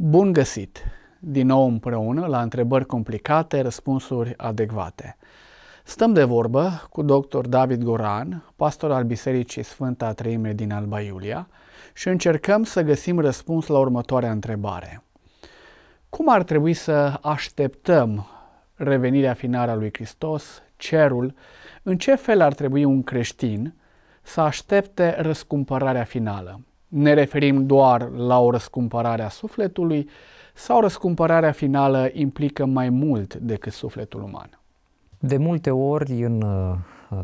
Bun găsit! Din nou împreună la întrebări complicate, răspunsuri adecvate. Stăm de vorbă cu dr. David Goran, pastor al Bisericii Sfânta Treime din Alba Iulia și încercăm să găsim răspuns la următoarea întrebare. Cum ar trebui să așteptăm revenirea finală a lui Hristos, cerul, în ce fel ar trebui un creștin să aștepte răscumpărarea finală? ne referim doar la o răscumpărare a sufletului sau răscumpărarea finală implică mai mult decât sufletul uman? De multe ori în uh,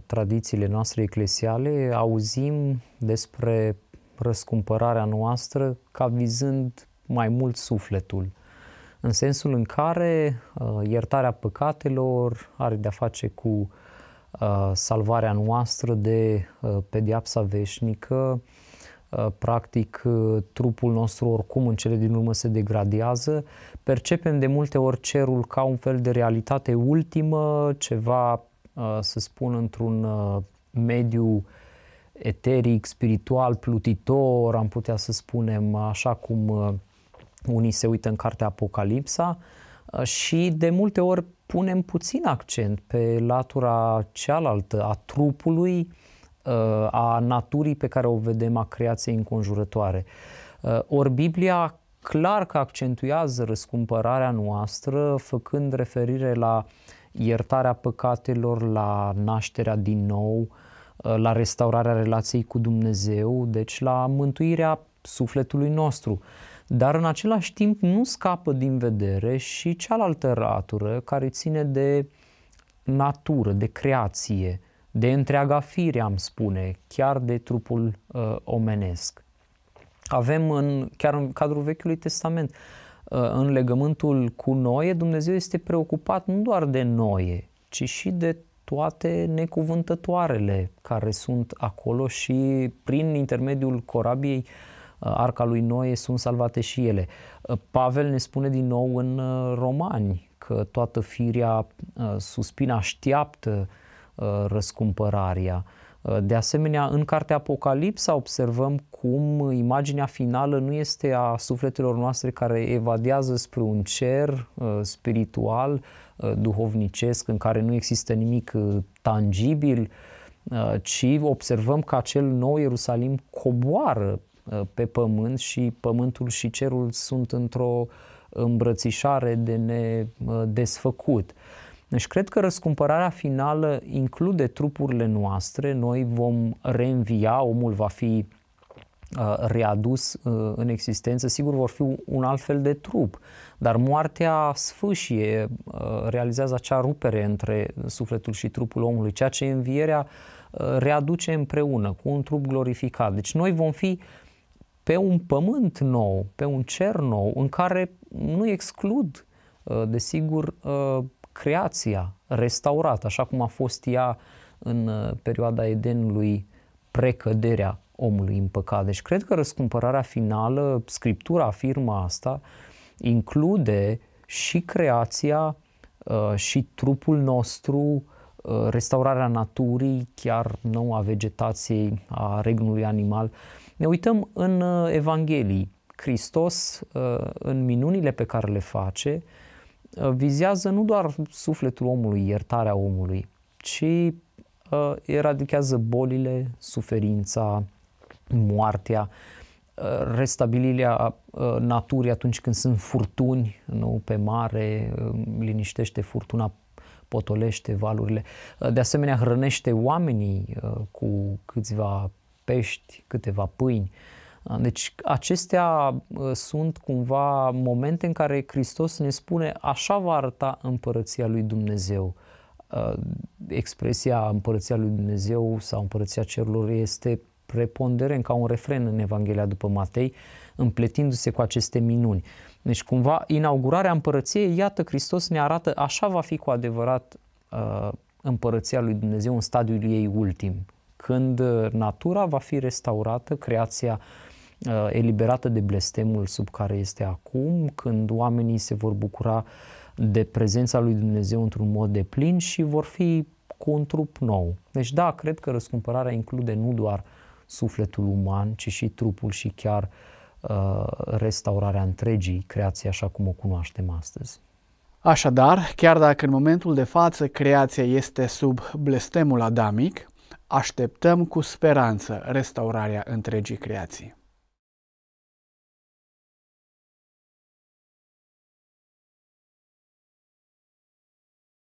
tradițiile noastre eclesiale auzim despre răscumpărarea noastră ca vizând mai mult sufletul, în sensul în care uh, iertarea păcatelor are de-a face cu uh, salvarea noastră de uh, pediapsa veșnică, Uh, practic uh, trupul nostru oricum în cele din urmă se degradează, percepem de multe ori cerul ca un fel de realitate ultimă, ceva, uh, să spun, într-un mediu eteric, spiritual, plutitor, am putea să spunem așa cum unii se uită în cartea Apocalipsa și de multe ori punem puțin accent pe latura cealaltă a trupului, Uh, a naturii pe care o vedem, a creației înconjurătoare. Uh, ori Biblia clar că accentuează răscumpărarea noastră, făcând referire la iertarea păcatelor, la nașterea din nou, uh, la restaurarea relației cu Dumnezeu, deci la mântuirea sufletului nostru. Dar în același timp nu scapă din vedere și cealaltă ratură care ține de natură, de creație, de întreaga fire, am spune, chiar de trupul uh, omenesc. Avem în, chiar în cadrul Vechiului Testament, uh, în legământul cu Noe, Dumnezeu este preocupat nu doar de Noe, ci și de toate necuvântătoarele care sunt acolo și prin intermediul corabiei uh, arca lui Noe sunt salvate și ele. Uh, Pavel ne spune din nou în uh, Romani că toată firia suspină, așteaptă Uh, răscumpărarea. Uh, de asemenea, în cartea Apocalipsa observăm cum imaginea finală nu este a sufletelor noastre care evadează spre un cer uh, spiritual, duhovnicesc, în care nu există nimic tangibil, ci observăm că acel nou Ierusalim coboară pe pământ și pământul și cerul sunt într-o îmbrățișare de nedesfăcut. Deci cred că răscumpărarea finală include trupurile noastre, noi vom reînvia, omul va fi uh, readus uh, în existență, sigur vor fi un alt fel de trup, dar moartea sfâșie, uh, realizează acea rupere între sufletul și trupul omului, ceea ce învierea readuce împreună cu un trup glorificat. Deci noi vom fi pe un pământ nou, pe un cer nou, în care nu exclud, desigur, creația restaurată, așa cum a fost ea în uh, perioada Edenului precăderea omului în păcat. Deci cred că răscumpărarea finală, Scriptura afirmă asta, include și creația uh, și trupul nostru, uh, restaurarea naturii, chiar noua vegetației a regnului animal. Ne uităm în Evanghelii. Hristos, în minunile pe care le face, Uh, vizează nu doar sufletul omului, iertarea omului, ci uh, eradichează bolile, suferința, moartea, uh, restabilirea uh, naturii atunci când sunt furtuni nu, pe mare, uh, liniștește furtuna, potolește valurile. Uh, de asemenea, hrănește oamenii uh, cu câțiva pești, câteva pâini. Uh, Ah, deci acestea ă, sunt cumva momente în care Hristos ne spune așa va arăta împărăția lui Dumnezeu. Ă, expresia împărăția lui Dumnezeu sau împărăția cerurilor este preponderent ca un refren în Evanghelia după Matei, împletindu-se cu aceste minuni. Deci cumva inaugurarea împărăției, iată Hristos ne arată așa va fi cu adevărat ă, împărăția lui Dumnezeu în stadiul ei ultim, când natura va fi restaurată, creația uh, Uh, eliberată de blestemul sub care este acum, când oamenii se vor bucura de prezența lui Dumnezeu într-un mod de plin și vor fi cu un trup nou. Deci da, cred că răscumpărarea include nu doar sufletul uman, ci și trupul și chiar uh, restaurarea întregii creații așa cum o cunoaștem astăzi. Așadar, chiar dacă în momentul de față creația este sub blestemul adamic, așteptăm cu speranță restaurarea întregii creații.